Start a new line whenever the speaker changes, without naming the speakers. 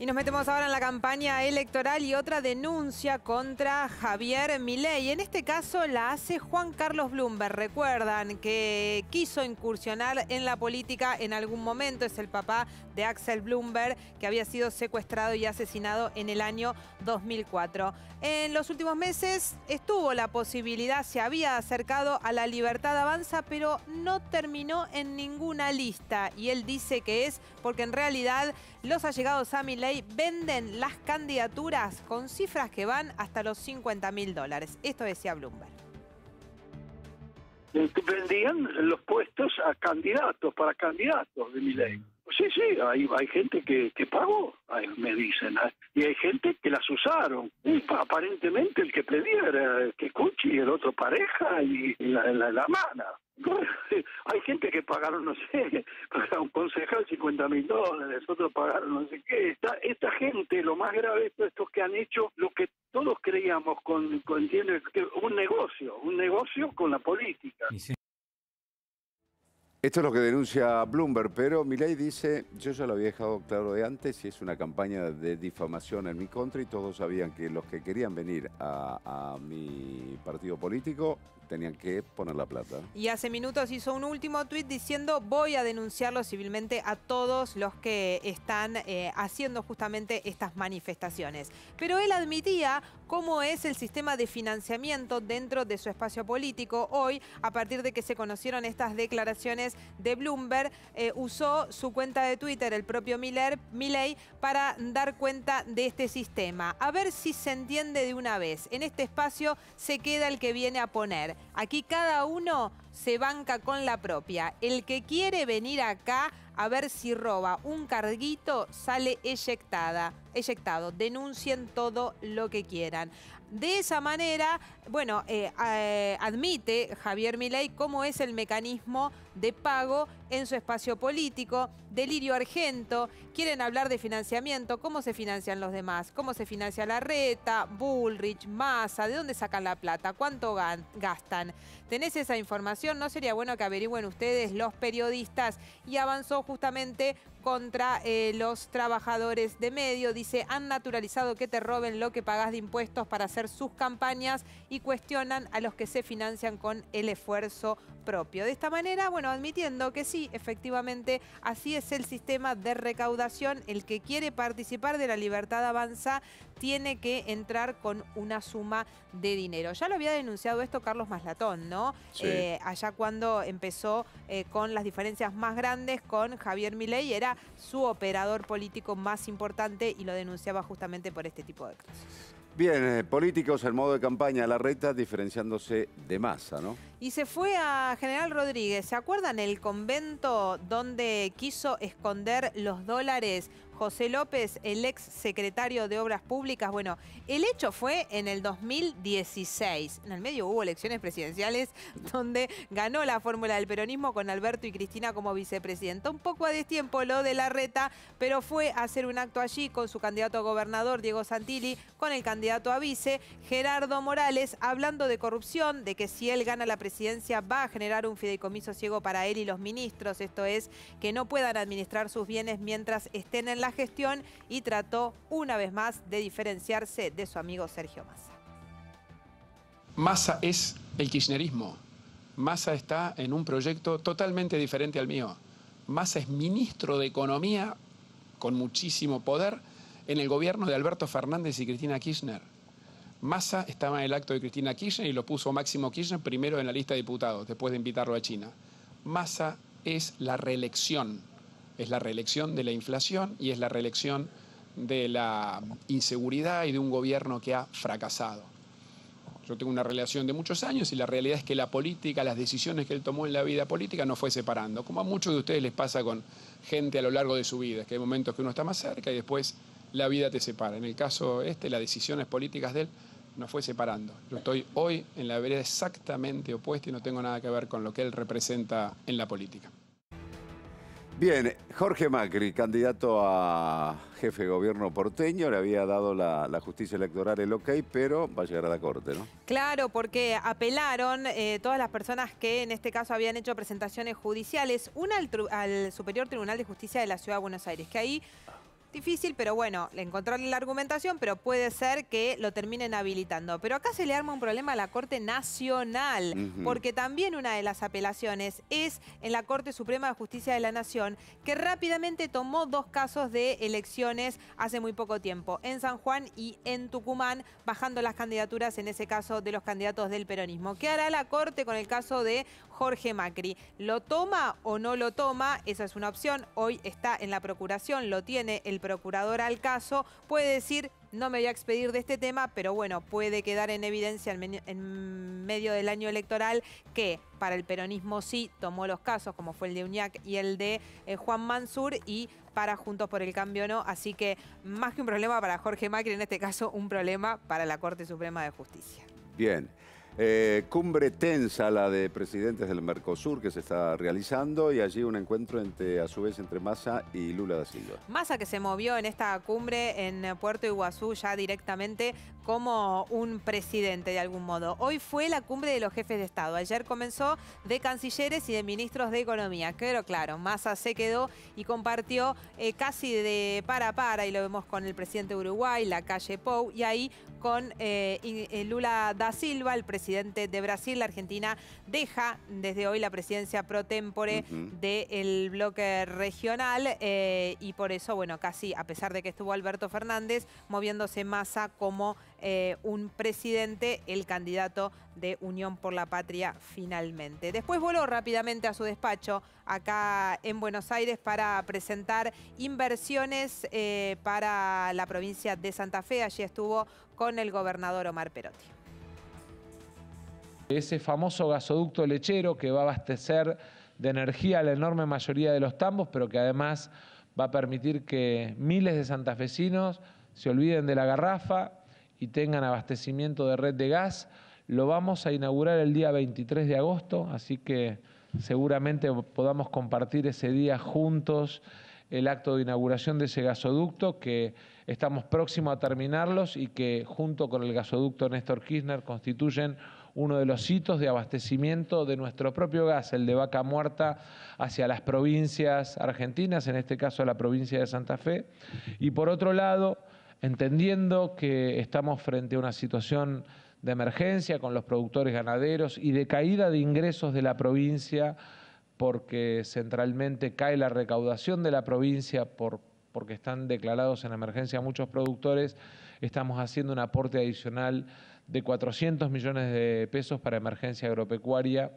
Y nos metemos ahora en la campaña electoral y otra denuncia contra Javier Milei. En este caso la hace Juan Carlos Bloomberg. Recuerdan que quiso incursionar en la política en algún momento. Es el papá de Axel Bloomberg, que había sido secuestrado y asesinado en el año 2004. En los últimos meses estuvo la posibilidad, se había acercado a la libertad avanza, pero no terminó en ninguna lista. Y él dice que es porque en realidad los allegados a Milley venden las candidaturas con cifras que van hasta los 50 mil dólares. Esto decía Bloomberg.
Eh, vendían los puestos a candidatos, para candidatos de Miley. Sí, sí, hay, gente que, pagó, eh, me dicen, ¿eh? y hay gente que las usaron. aparentemente el que pedía era el que Cuchi y el otro pareja y la, la, hay gente que pagaron, no sé, para un concejal 50 mil dólares, otros pagaron no sé qué. Esta, esta gente, lo más grave es estos que han hecho lo que todos
creíamos con, un negocio, un negocio con la política. Esto es lo que denuncia Bloomberg, pero Milay dice, yo ya lo había dejado claro de antes, y es una campaña de difamación en mi contra y todos sabían que los que querían venir a mi partido político tenían que poner la plata.
Y hace minutos hizo un último tuit diciendo voy a denunciarlo civilmente a todos los que están eh, haciendo justamente estas manifestaciones. Pero él admitía cómo es el sistema de financiamiento dentro de su espacio político. Hoy, a partir de que se conocieron estas declaraciones de Bloomberg, eh, usó su cuenta de Twitter, el propio Miller, Milley, para dar cuenta de este sistema. A ver si se entiende de una vez. En este espacio se queda el que viene a poner. Aquí cada uno se banca con la propia. El que quiere venir acá a ver si roba un carguito, sale eyectado. Denuncien todo lo que quieran. De esa manera, bueno, eh, eh, admite Javier Milei cómo es el mecanismo de pago en su espacio político. Delirio argento, quieren hablar de financiamiento, cómo se financian los demás, cómo se financia la reta, Bullrich, Massa, de dónde sacan la plata, cuánto gastan. ¿Tenés esa información? no sería bueno que averigüen ustedes los periodistas y avanzó justamente contra eh, los trabajadores de medio. Dice, han naturalizado que te roben lo que pagás de impuestos para hacer sus campañas y cuestionan a los que se financian con el esfuerzo propio. De esta manera, bueno, admitiendo que sí, efectivamente, así es el sistema de recaudación. El que quiere participar de la libertad avanza tiene que entrar con una suma de dinero. Ya lo había denunciado esto Carlos Maslatón, ¿no? Eh, allá cuando empezó eh, con las diferencias más grandes con Javier Milei, era su operador político más importante y lo denunciaba justamente por este tipo de casos.
Bien, eh, políticos el modo de campaña, la reta diferenciándose de masa, ¿no?
Y se fue a General Rodríguez. ¿Se acuerdan el convento donde quiso esconder los dólares José López, el ex secretario de Obras Públicas? Bueno, el hecho fue en el 2016. En el medio hubo elecciones presidenciales donde ganó la fórmula del peronismo con Alberto y Cristina como vicepresidenta. Un poco a destiempo lo de la reta, pero fue a hacer un acto allí con su candidato a gobernador, Diego Santilli, con el candidato candidato a Gerardo Morales, hablando de corrupción, de que si él gana la presidencia va a generar un fideicomiso ciego para él y los ministros, esto es, que no puedan administrar sus bienes mientras estén en la gestión y trató una vez más de diferenciarse de su amigo Sergio Massa.
Massa es el kirchnerismo. Massa está en un proyecto totalmente diferente al mío. Massa es ministro de Economía con muchísimo poder en el gobierno de Alberto Fernández y Cristina Kirchner. Massa estaba en el acto de Cristina Kirchner y lo puso Máximo Kirchner primero en la lista de diputados, después de invitarlo a China. Massa es la reelección, es la reelección de la inflación y es la reelección de la inseguridad y de un gobierno que ha fracasado. Yo tengo una relación de muchos años y la realidad es que la política, las decisiones que él tomó en la vida política no fue separando, como a muchos de ustedes les pasa con gente a lo largo de su vida, que hay momentos que uno está más cerca y después la vida te separa. En el caso este, las decisiones políticas de él nos fue separando. Yo estoy hoy en la vereda exactamente opuesta y no tengo nada que ver con lo que él representa en la política.
Bien, Jorge Macri, candidato a jefe de gobierno porteño, le había dado la, justicia electoral el ok, pero va a llegar a la corte, ¿no?
Claro, porque apelaron eh, todas las personas que en este caso habían hecho presentaciones judiciales, una al Superior Tribunal de Justicia de la Ciudad de Buenos Aires, que ahí Difícil, pero bueno, encontrarle la argumentación, pero puede ser que lo terminen habilitando. Pero acá se le arma un problema a la Corte Nacional, porque también una de las apelaciones es en la Corte Suprema de Justicia de la Nación, que rápidamente tomó dos casos de elecciones hace muy poco tiempo, en San Juan y en Tucumán, bajando las candidaturas, en ese caso, de los candidatos del peronismo. ¿Qué hará la Corte con el caso de Jorge Macri. ¿Lo toma o no lo toma? Esa es una opción. Hoy está en la Procuración, lo tiene el procurador al caso. Puede decir, no me voy a expedir de este tema, pero bueno, puede quedar en evidencia en medio del año electoral que para el peronismo sí tomó los casos, como fue el de Uñac y el de eh, Juan Mansur, y para Juntos por el Cambio no. Así que más que un problema para Jorge Macri, en este caso un problema para la Corte Suprema de Justicia.
Bien. Eh, cumbre tensa la de presidentes del Mercosur que se está realizando y allí un encuentro entre, a su vez entre Massa y Lula da Silva.
Massa que se movió en esta cumbre en Puerto Iguazú ya directamente como un presidente de algún modo. Hoy fue la cumbre de los jefes de Estado. Ayer comenzó de cancilleres y de ministros de Economía. Pero claro, Massa se quedó y compartió eh, casi de para a para y lo vemos con el presidente de Uruguay, la calle Pou y ahí con eh, Lula da Silva, el presidente presidente de Brasil. La Argentina deja desde hoy la presidencia pro tempore del bloque regional eh, y por eso, bueno, casi a pesar de que estuvo Alberto Fernández, moviéndose masa como eh, un presidente, el candidato de Unión por la Patria finalmente. Después voló rápidamente a su despacho acá en Buenos Aires para presentar inversiones eh, para la provincia de Santa Fe. Allí estuvo con el gobernador Omar Perotti.
Ese famoso gasoducto lechero que va a abastecer de energía a la enorme mayoría de los tambos, pero que además va a permitir que miles de santafesinos se olviden de la garrafa y tengan abastecimiento de red de gas. Lo vamos a inaugurar el día 23 de agosto, así que seguramente podamos compartir ese día juntos el acto de inauguración de ese gasoducto que estamos próximos a terminarlos y que junto con el gasoducto Néstor Kirchner constituyen uno de los hitos de abastecimiento de nuestro propio gas, el de vaca muerta, hacia las provincias argentinas, en este caso a la provincia de Santa Fe. Y por otro lado, entendiendo que estamos frente a una situación de emergencia con los productores ganaderos y de caída de ingresos de la provincia, porque centralmente cae la recaudación de la provincia por, porque están declarados en emergencia muchos productores, estamos haciendo un aporte adicional de 400 millones de pesos para emergencia agropecuaria